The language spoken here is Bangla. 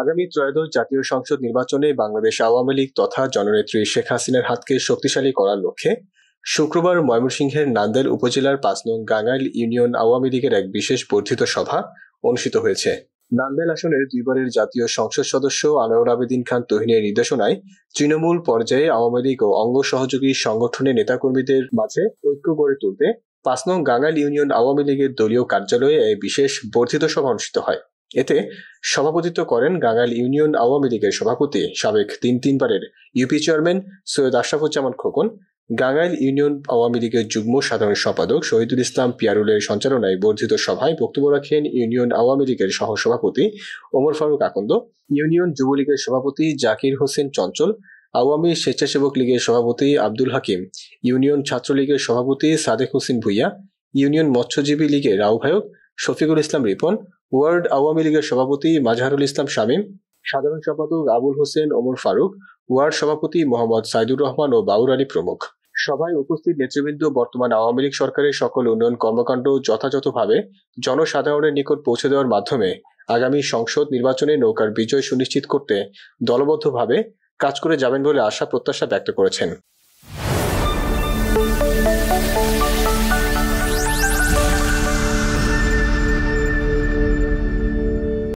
আগামী ত্রয়োদশ জাতীয় সংসদ নির্বাচনে বাংলাদেশ আওয়ামী লীগ তথা জননেত্রী শেখ হাসিনার হাতকে শক্তিশালী করার লক্ষ্যে শুক্রবার ময়মনসিংহের নান্দেল উপজেলার পাঁচ নং গাঙ্গাইল ইউনিয়ন আওয়ামী লীগের এক বিশেষ বর্ধিত সভা অনুষ্ঠিত হয়েছে নান্দেল আসনের দুইবারের জাতীয় সংসদ সদস্য আনোয়ার আবেদিন খান তোহিনের নির্দেশনায় তৃণমূল পর্যায়ে আওয়ামী লীগ ও অঙ্গ সহযোগী সংগঠনের নেতাকর্মীদের মাঝে ঐক্য গড়ে তুলতে পাঁচ নং গাঙ্গাইল ইউনিয়ন আওয়ামী লীগের দলীয় কার্যালয়ে এই বিশেষ বর্ধিত সভা অনুষ্ঠিত হয় এতে সভাপতিত্ব করেন গাঙ্গাইল ইউনিয়ন আওয়ামী লীগের সভাপতি সাবেক তিন তিনবারের UP chairman Syed Ashrafuzzaman Khokon Gangail union Awami লীগের যুগ্ম সাধারণ সম্পাদক শহীদুল ইসলাম পিয়ারুলের সঞ্চালনায় বর্ধিত সভায় বক্তব্য রাখেন ইউনিয়ন আওয়ামী লীগের সহসভাপতি ওমর ফারুক আকন্দ ইউনিয়ন যুবলীগের সভাপতি জাকির হোসেন চঞ্চল আওয়ামী স্বেচ্ছাসেবক লীগের সভাপতি আব্দুল হাকিম ইউনিয়ন ছাত্রলীগের সভাপতি সাদেক হোসেন ভুইয়া ইউনিয়ন মৎস্যজীবী লীগের আহ্বায়ক শফিকুল ইসলাম রিপন ওয়ার্ড আওয়ামী লীগের সভাপতি মাজহারুল ইসলাম শামীম সাধারণ সম্পাদক আবুল হোসেন ওমর ফারুক ওয়ার্ড সভাপতি মোহাম্মদ সাইদুর রহমান ও বাউর আলী প্রমুখ সভায় উপস্থিত নেতৃবৃন্দ বর্তমান আওয়ামী লীগ সরকারের সকল উন্নয়ন কর্মকাণ্ড যথাযথভাবে জনসাধারণের নিকট পৌঁছে দেওয়ার মাধ্যমে আগামী সংসদ নির্বাচনে নৌকার বিজয় সুনিশ্চিত করতে দলবদ্ধভাবে কাজ করে যাবেন বলে আশা প্রত্যাশা ব্যক্ত করেছেন